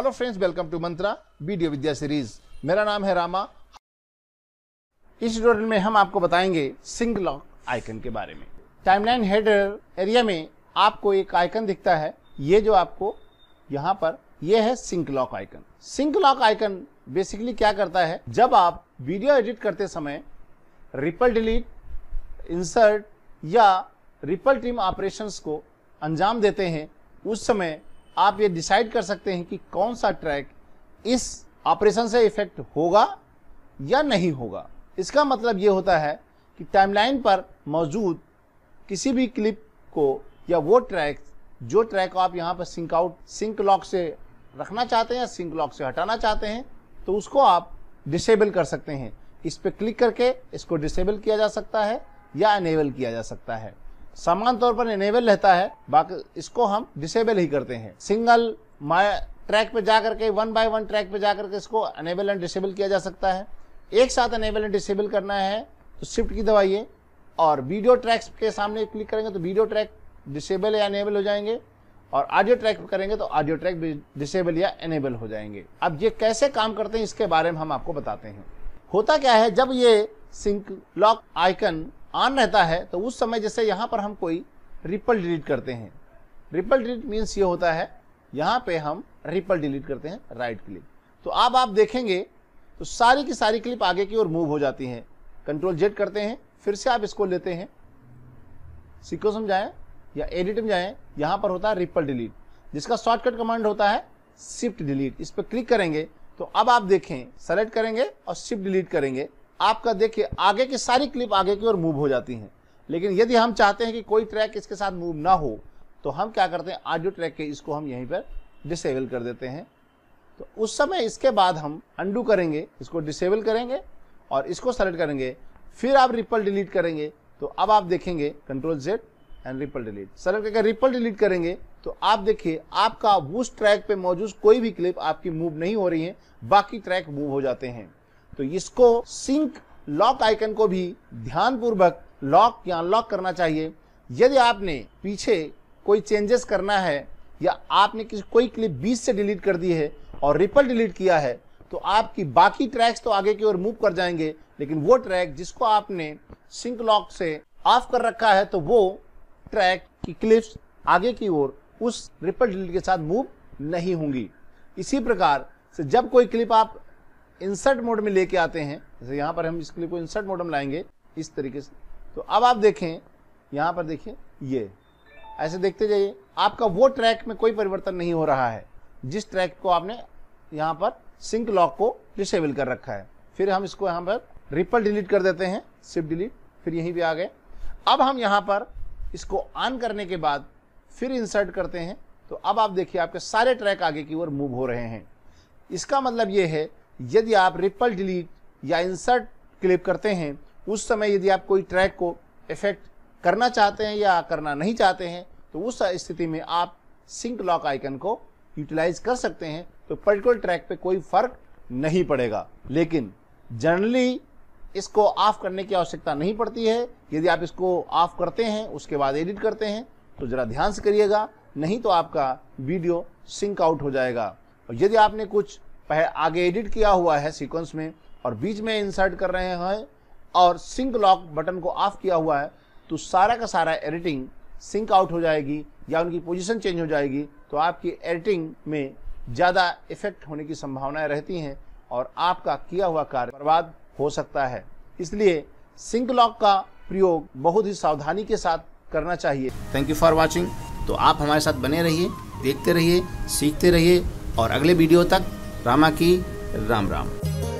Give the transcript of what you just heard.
hello friends welcome to Mantra video Vidya series मेरा नाम है रामा इस ट्यूटोरियल में हम आपको बताएंगे सिंग लॉक आइकन के बारे में टाइमलाइन हेडर एरिया में आपको एक आइकन दिखता है ये जो आपको यहाँ पर ये है sync lock icon sync lock icon basically क्या करता है जब आप वीडियो एडिट करते समय रिपल डिलीट इंसर्ट या रिपल ट्रिम ऑपरेशंस को अंजाम देते हैं उस समय आप ये डिसाइड कर सकते हैं कि कौन सा ट्रैक इस ऑपरेशन से इफेक्ट होगा या नहीं होगा इसका मतलब ये होता है कि टाइमलाइन पर मौजूद किसी भी क्लिप को या वो ट्रैक जो ट्रैक आप यहाँ पर सिंक आउट सिंक लॉक से रखना चाहते हैं या सिंक लॉक से हटाना चाहते हैं तो उसको आप डिसेबल कर सकते हैं इस पर क्लिक करके इसको डिसेबल किया जा सकता है या अनेबल किया जा सकता है समान तौर पर इनेबल रहता है बाकी इसको हम डिसेबल ही करते हैं सिंगल माय ट्रैक पे जा करके वन बाय वन ट्रैक पे जा करके इसको अनेबल एंड डिसेबल किया जा सकता है एक साथ अनेबल एंड डिसेबल करना है तो शिफ्ट की दवाइए और वीडियो ट्रैक्स के सामने क्लिक करेंगे तो वीडियो ट्रैक डिसेबल या अनेबल हो जाएंगे और ऑडियो ट्रैक करेंगे तो ऑडियो ट्रैक डिसेबल या एनेबल हो जाएंगे अब ये कैसे काम करते हैं इसके बारे में हम आपको बताते हैं होता क्या है जब ये सिंक लॉक आइकन ऑन रहता है तो उस समय जैसे यहाँ पर हम कोई रिपल डिलीट करते हैं रिपल डिलीट मीन्स ये होता है यहाँ पे हम रिपल डिलीट करते हैं राइट क्लिक तो अब आप देखेंगे तो सारी की सारी क्लिप आगे की ओर मूव हो जाती हैं कंट्रोल जेड करते हैं फिर से आप इसको लेते हैं सिक्वेंस में जाएं या एडिट में जाएं यहाँ पर होता है रिपल डिलीट जिसका शॉर्टकट कमांड होता है शिफ्ट डिलीट इस पर क्लिक करेंगे तो अब आप देखें सेलेक्ट करेंगे और शिफ्ट डिलीट करेंगे आपका देखिए आगे की सारी क्लिप आगे की ओर मूव हो जाती हैं लेकिन यदि हम चाहते हैं कि कोई ट्रैक इसके साथ मूव ना हो तो हम क्या करते हैं ऑडियो ट्रैक के इसको हम यहीं पर डिसेबल कर देते हैं तो उस समय इसके बाद हम अंडू करेंगे इसको डिसेबल करेंगे और इसको सेलेक्ट करेंगे फिर आप रिपल डिलीट करेंगे तो अब आप देखेंगे control Z and ripple delete select करके रिपल डिलीट करेंगे तो आप देखिए आपका उस ट्रैक पे मौजूद कोई भी क्लिप आपकी मूव नहीं हो रही है बाकी ट्रैक मूव हो जाते हैं तो इसको सिंक लॉक आइकन को भी ध्यान पूर्वक लॉक या अनलॉक करना चाहिए यदि आपने पीछे कोई चेंजेस करना है या आपने किसी कोई क्लिप बीच से डिलीट कर दी है और रिपल डिलीट किया है तो आपकी बाकी ट्रैक्स तो आगे की ओर मूव कर जाएंगे लेकिन वो ट्रैक जिसको आपने सिंक लॉक से ऑफ कर रखा है तो वो ट्रैक की क्लिप्स आगे की ओर उस रिपल डिलीट के साथ मूव नहीं होंगी इसी प्रकार से जब कोई क्लिप आप इंसर्ट मोड में लेके आते हैं जैसे यहाँ पर हम इस क्लिप को इंसर्ट मोड में लाएंगे इस तरीके से तो अब आप देखें यहाँ पर देखिए ये ऐसे देखते जाइए आपका वो ट्रैक में कोई परिवर्तन नहीं हो रहा है जिस ट्रैक को आपने यहाँ पर सिंक लॉक को डिसेबल कर रखा है फिर हम इसको यहाँ पर रिपल डिलीट कर देते हैं सिर्फ डिलीट फिर यहीं भी आ गए अब हम यहाँ पर इसको ऑन करने के बाद फिर इंसर्ट करते हैं तो अब आप देखिए आपके सारे ट्रैक आगे की ओर मूव हो रहे हैं इसका मतलब ये है यदि आप रिपल डिलीट या इंसर्ट क्लिप करते हैं उस समय यदि आप कोई ट्रैक को इफेक्ट करना चाहते हैं या करना नहीं चाहते हैं तो उस स्थिति में आप सिंक लॉक आइकन को यूटिलाइज कर सकते हैं तो पर्टिकुलर ट्रैक पे कोई फर्क नहीं पड़ेगा लेकिन जनरली इसको ऑफ करने की आवश्यकता नहीं पड़ती है यदि आप इसको ऑफ करते हैं उसके बाद एडिट करते हैं तो ज़रा ध्यान से करिएगा नहीं तो आपका वीडियो सिंक आउट हो जाएगा और यदि आपने कुछ पहले आगे एडिट किया हुआ है सीक्वेंस में और बीच में इंसर्ट कर रहे हैं और सिंक लॉक बटन को ऑफ किया हुआ है तो सारा का सारा एडिटिंग सिंक आउट हो जाएगी या उनकी पोजीशन चेंज हो जाएगी तो आपकी एडिटिंग में ज़्यादा इफेक्ट होने की संभावनाएं रहती हैं और आपका किया हुआ कार्य बर्बाद हो सकता है इसलिए सिंक लॉक का प्रयोग बहुत ही सावधानी के साथ करना चाहिए थैंक यू फॉर वॉचिंग तो आप हमारे साथ बने रहिए देखते रहिए सीखते रहिए और अगले वीडियो तक रामा की राम राम